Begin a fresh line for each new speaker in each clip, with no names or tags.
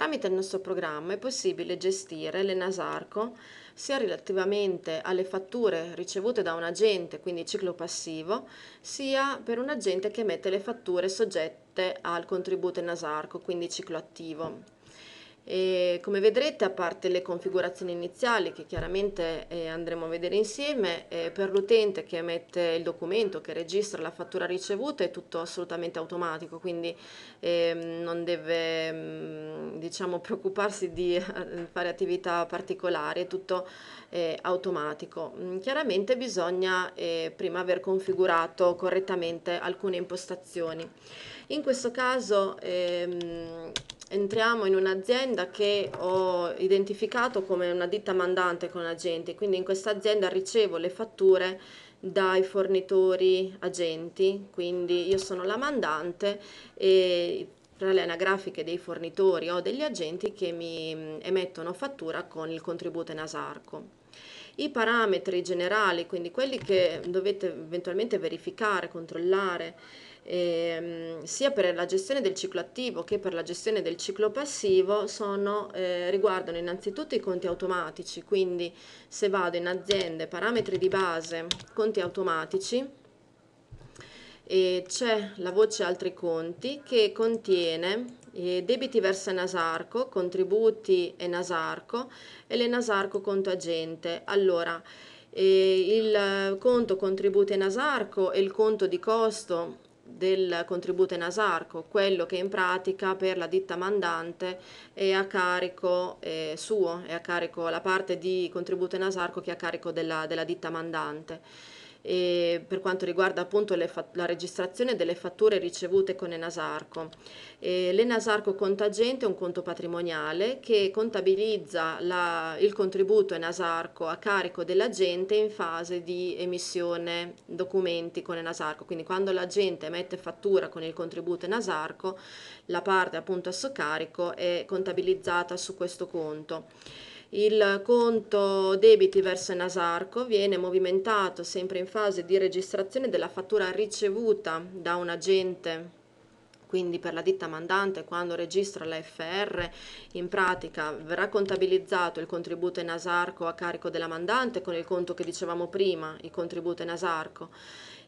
Tramite il nostro programma è possibile gestire le NASARCO sia relativamente alle fatture ricevute da un agente, quindi ciclo passivo, sia per un agente che emette le fatture soggette al contributo NASARCO, quindi ciclo attivo. E come vedrete, a parte le configurazioni iniziali che chiaramente eh, andremo a vedere insieme, eh, per l'utente che emette il documento, che registra la fattura ricevuta, è tutto assolutamente automatico, quindi eh, non deve mm, diciamo, preoccuparsi di eh, fare attività particolari, è tutto eh, automatico. Mm, chiaramente bisogna eh, prima aver configurato correttamente alcune impostazioni. In questo caso ehm, entriamo in un'azienda che ho identificato come una ditta mandante con agenti, quindi in questa azienda ricevo le fatture dai fornitori agenti, quindi io sono la mandante e tra le anagrafiche dei fornitori o degli agenti che mi emettono fattura con il contributo in asarco. I parametri generali, quindi quelli che dovete eventualmente verificare, controllare, ehm, sia per la gestione del ciclo attivo che per la gestione del ciclo passivo, sono, eh, riguardano innanzitutto i conti automatici, quindi se vado in aziende, parametri di base, conti automatici, c'è la voce altri conti che contiene i debiti verso Enasarco, contributi Enasarco e l'Enasarco conto agente. Allora, eh, il conto contributi Enasarco è il conto di costo del contributo Enasarco, quello che in pratica per la ditta mandante è a carico eh, suo, è a carico la parte di contributo Enasarco che è a carico della, della ditta mandante eh, per quanto riguarda appunto la registrazione delle fatture ricevute con Enasarco. L'Enasarco Contagente è un conto patrimoniale che contabilizza la, il contributo Enasarco a carico dell'agente in fase di emissione documenti con Enasarco, quindi quando l'agente emette fattura con il contributo Enasarco, la parte appunto a suo carico è contabilizzata su questo conto. Il conto debiti verso Enasarco viene movimentato sempre in fase di registrazione della fattura ricevuta da un agente quindi per la ditta mandante quando registra l'AFR in pratica verrà contabilizzato il contributo Enasarco a carico della mandante con il conto che dicevamo prima, il contributo Enasarco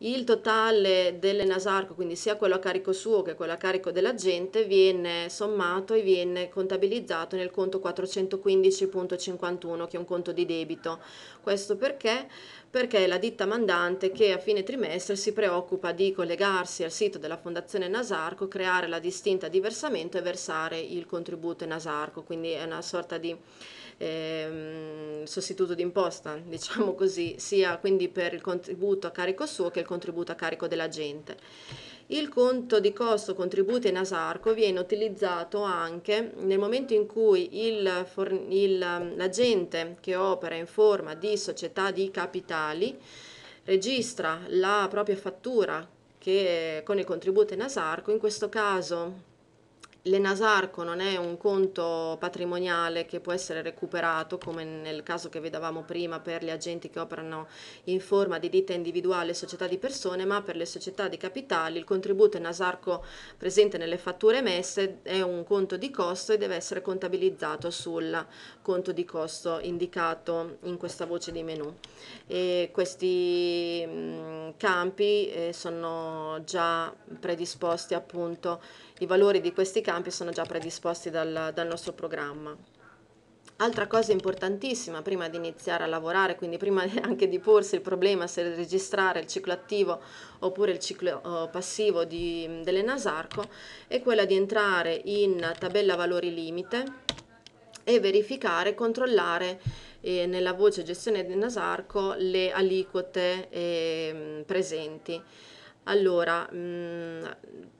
il totale delle Nasarco, quindi sia quello a carico suo che quello a carico dell'agente, viene sommato e viene contabilizzato nel conto 415.51, che è un conto di debito. Questo perché? Perché è la ditta mandante che a fine trimestre si preoccupa di collegarsi al sito della Fondazione Nasarco, creare la distinta di versamento e versare il contributo Nasarco, quindi è una sorta di ehm, sostituto d'imposta, diciamo così, sia quindi per il contributo a carico suo che il contributo a carico dell'agente. Il conto di costo contributi Nasarco viene utilizzato anche nel momento in cui il, il, ehm, l'agente che opera in forma di società di capitali registra la propria fattura che, con il contributo Nasarco, in questo caso l'Enasarco non è un conto patrimoniale che può essere recuperato come nel caso che vedevamo prima per gli agenti che operano in forma di ditta individuale e società di persone, ma per le società di capitali il contributo Enasarco presente nelle fatture emesse è un conto di costo e deve essere contabilizzato sul conto di costo indicato in questa voce di menu. E questi mm, campi eh, sono già predisposti appunto i valori di questi campi sono già predisposti dal, dal nostro programma. Altra cosa importantissima prima di iniziare a lavorare, quindi prima anche di porsi il problema se registrare il ciclo attivo oppure il ciclo eh, passivo di, delle Nasarco, è quella di entrare in tabella valori limite e verificare, controllare eh, nella voce gestione del Nasarco le aliquote eh, presenti. Allora, mh, mm,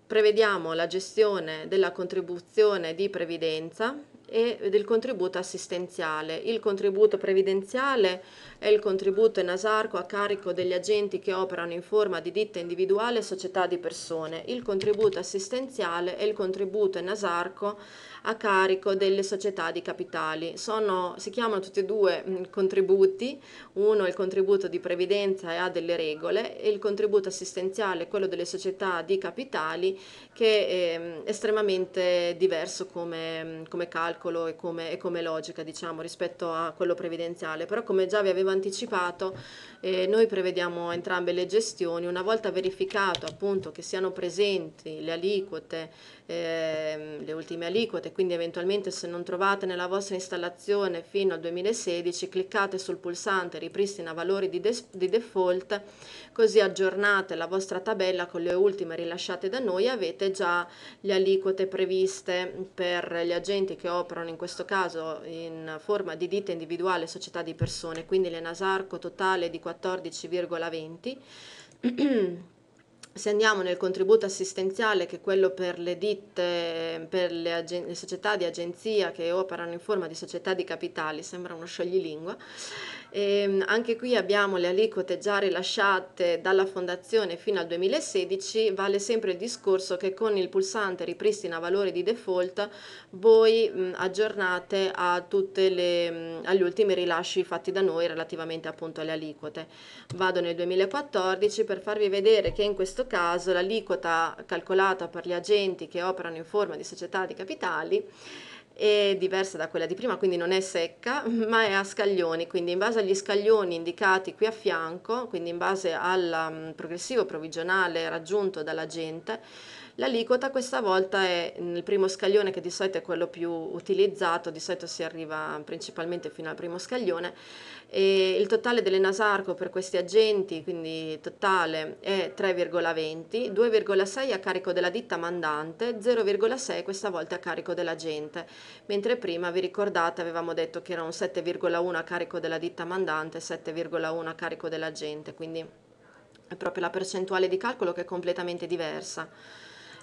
prevediamo la gestione della contribuzione di previdenza e del contributo assistenziale. Il contributo previdenziale è il contributo enasarco a carico degli agenti che operano in forma di ditta individuale e società di persone. Il contributo assistenziale è il contributo enasarco a carico delle società di capitali. Sono, si chiamano tutti e due mm, contributi, uno è il contributo di previdenza e ha delle regole e il contributo assistenziale è quello delle società di capitali che è mm, estremamente diverso come, mm, come calcolo e come, e come, logica diciamo, rispetto a quello previdenziale, però come già vi avevo anticipato eh, noi prevediamo entrambe le gestioni, una volta verificato appunto che siano presenti le aliquote, eh, le ultime aliquote quindi eventualmente se non trovate nella vostra installazione fino al 2016 cliccate sul pulsante ripristina valori di, di default così aggiornate la vostra tabella con le ultime rilasciate da noi avete già le aliquote previste per gli agenti che operano in questo caso in forma di ditta individuale società di persone quindi le nasarco totale di 14,20 se andiamo nel contributo assistenziale, che è quello per le ditte, per le, agen- le società di agenzia che operano in forma di società di capitali, sembra uno scioglilingua, e ehm, anche qui abbiamo le aliquote già rilasciate dalla Fondazione fino al 2016, vale sempre il discorso che con il pulsante ripristina valori di default voi mh, aggiornate le, agli ultimi rilasci fatti da noi relativamente appunto alle aliquote. Vado nel 2014 per farvi vedere che in questo caso l'aliquota calcolata per gli agenti che operano in forma di società di capitali è diversa da quella di prima, quindi non è secca, ma è a scaglioni, quindi in base agli scaglioni indicati qui a fianco, quindi in base al mm, progressivo provvigionale raggiunto dalla gente, L'aliquota questa volta è nel primo scaglione che di solito è quello più utilizzato, di solito si arriva principalmente fino al primo scaglione e il totale delle Nasarco per questi agenti, quindi totale è 3,20, 2,6 a carico della ditta mandante, 0,6 questa volta a carico dell'agente, mentre prima vi ricordate avevamo detto che era un 7,1 a carico della ditta mandante, 7,1 a carico dell'agente, quindi è proprio la percentuale di calcolo che è completamente diversa.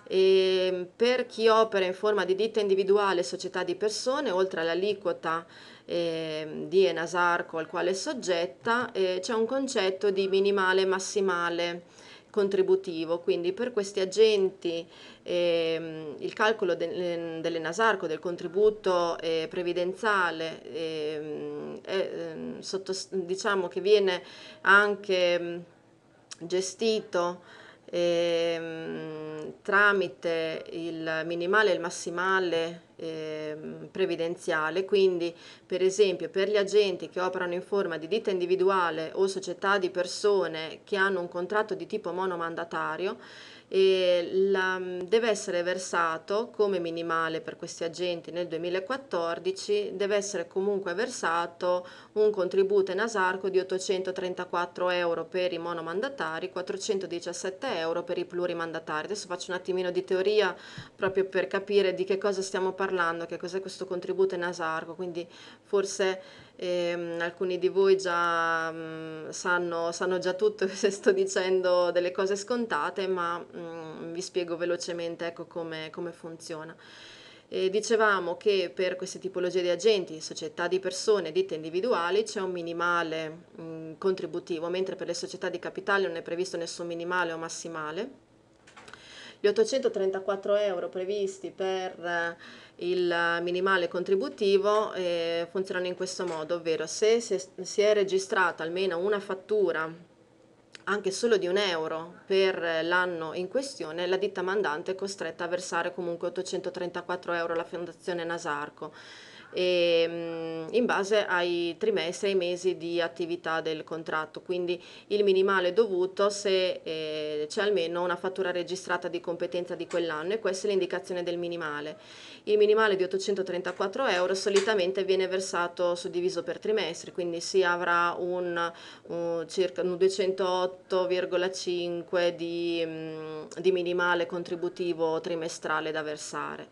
E ehm, per chi opera in forma di ditta individuale e società di persone, oltre all'aliquota eh, di Enasarco al quale è soggetta, eh, c'è un concetto di minimale e massimale contributivo, quindi per questi agenti eh, il calcolo de, ehm, dell'Enasarco, del contributo eh, previdenziale, eh, ehm, sotto, diciamo che viene anche gestito ehm, tramite il minimale e il massimale ehm, previdenziale, quindi per esempio per gli agenti che operano in forma di ditta individuale o società di persone che hanno un contratto di tipo monomandatario, e la, mm, deve essere versato come minimale per questi agenti nel 2014, deve essere comunque versato un contributo in asarco di 834 euro per i monomandatari, 417 euro per i plurimandatari. Adesso faccio un attimino di teoria proprio per capire di che cosa stiamo parlando, che cos'è questo contributo in asarco, quindi forse ehm, alcuni di voi già mh, mm, sanno, sanno già tutto se sto dicendo delle cose scontate, ma Mm, vi spiego velocemente ecco, come, come funziona. E dicevamo che per queste tipologie di agenti, società di persone, ditte individuali, c'è un minimale mh, mm, contributivo, mentre per le società di capitale non è previsto nessun minimale o massimale. Gli 834 euro previsti per eh, il minimale contributivo eh, funzionano in questo modo, ovvero se si è registrata almeno una fattura anche solo di un euro per l'anno in questione, la ditta mandante è costretta a versare comunque 834 euro alla Fondazione Nasarco e, ehm, in base ai trimestri, ai mesi di attività del contratto. Quindi il minimale dovuto se eh, c'è almeno una fattura registrata di competenza di quell'anno e questa è l'indicazione del minimale. Il minimale di 834 euro solitamente viene versato suddiviso per trimestri, quindi si avrà un, un circa un 208,5 di, mm, di minimale contributivo trimestrale da versare.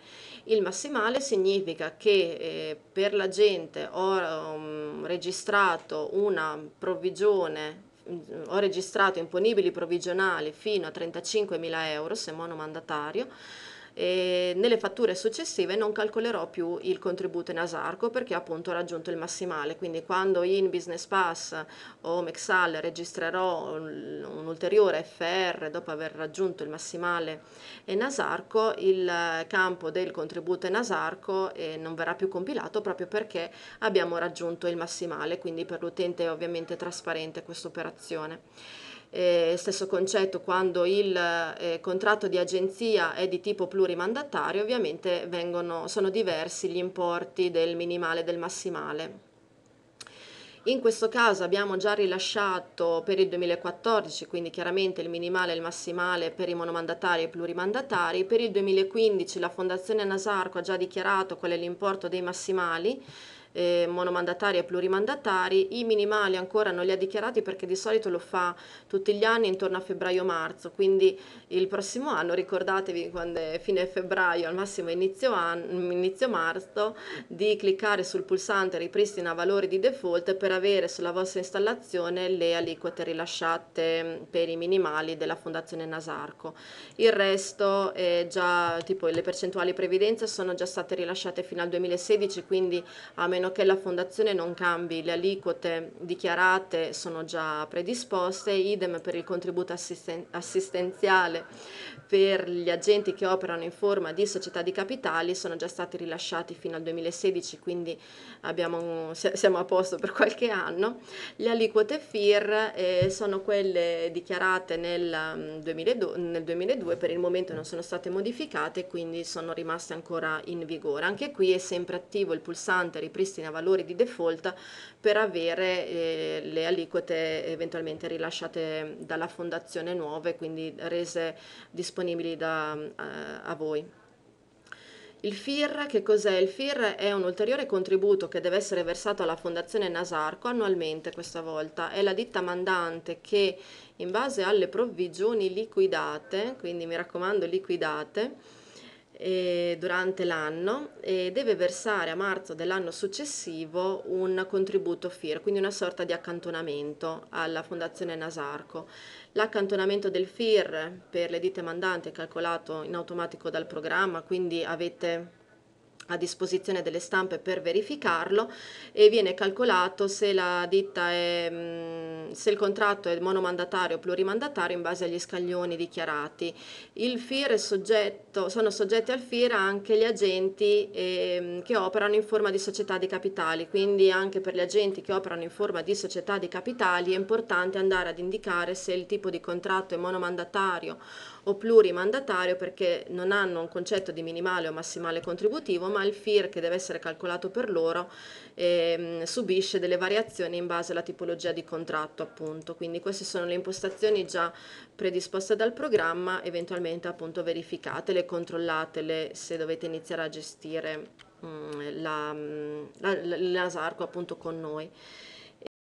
Il massimale significa che eh, eh, per l'agente ho um, registrato una provvigione mm, ho registrato imponibili provvigionali fino a 35.000 euro se monomandatario mandatario e nelle fatture successive non calcolerò più il contributo in asarco perché appunto ho raggiunto il massimale, quindi quando in Business Pass o Mexal registrerò un ulteriore FR dopo aver raggiunto il massimale in asarco, il campo del contributo in asarco eh, non verrà più compilato proprio perché abbiamo raggiunto il massimale, quindi per l'utente è ovviamente trasparente questa operazione. Eh, stesso concetto quando il eh, contratto di agenzia è di tipo plurimandatario, ovviamente vengono, sono diversi gli importi del minimale e del massimale. In questo caso abbiamo già rilasciato per il 2014, quindi chiaramente il minimale e il massimale per i monomandatari e i plurimandatari, per il 2015 la Fondazione Nasarco ha già dichiarato qual è l'importo dei massimali eh, monomandatari e plurimandatari, i minimali ancora non li ha dichiarati perché di solito lo fa tutti gli anni intorno a febbraio-marzo, quindi il prossimo anno ricordatevi quando è fine febbraio, al massimo inizio, anno, inizio marzo, di cliccare sul pulsante ripristina valori di default per avere sulla vostra installazione le aliquote rilasciate mm, per i minimali della Fondazione Nasarco. Il resto è già tipo le percentuali previdenze sono già state rilasciate fino al 2016, quindi a meno meno che la fondazione non cambi le aliquote dichiarate sono già predisposte, idem per il contributo assisten assistenziale per gli agenti che operano in forma di società di capitali sono già stati rilasciati fino al 2016, quindi abbiamo, siamo a posto per qualche anno. Le aliquote FIR eh, sono quelle dichiarate nel 2002, mm, nel 2002, per il momento non sono state modificate, quindi sono rimaste ancora in vigore. Anche qui è sempre attivo il pulsante ripristino ristina valori di default per avere eh, le aliquote eventualmente rilasciate dalla fondazione nuove, quindi rese disponibili da, a, eh, a voi. Il FIR, che cos'è? Il FIR è un ulteriore contributo che deve essere versato alla Fondazione Nasarco annualmente questa volta. È la ditta mandante che in base alle provvigioni liquidate, quindi mi raccomando liquidate, eh, durante l'anno e deve versare a marzo dell'anno successivo un contributo FIR, quindi una sorta di accantonamento alla Fondazione Nasarco. L'accantonamento del FIR per le ditte mandanti è calcolato in automatico dal programma, quindi avete a disposizione delle stampe per verificarlo e viene calcolato se la ditta è, mm, se il contratto è monomandatario o plurimandatario in base agli scaglioni dichiarati. Il FIR soggetto, sono soggetti al FIR anche gli agenti eh, che operano in forma di società di capitali, quindi anche per gli agenti che operano in forma di società di capitali è importante andare ad indicare se il tipo di contratto è monomandatario o plurimandatario perché non hanno un concetto di minimale o massimale contributivo, ma il FIR che deve essere calcolato per loro eh, subisce delle variazioni in base alla tipologia di contratto appunto. Quindi queste sono le impostazioni già predisposte dal programma, eventualmente appunto verificatele, controllatele se dovete iniziare a gestire mm, l'ASARCO mm, la, la, la appunto con noi.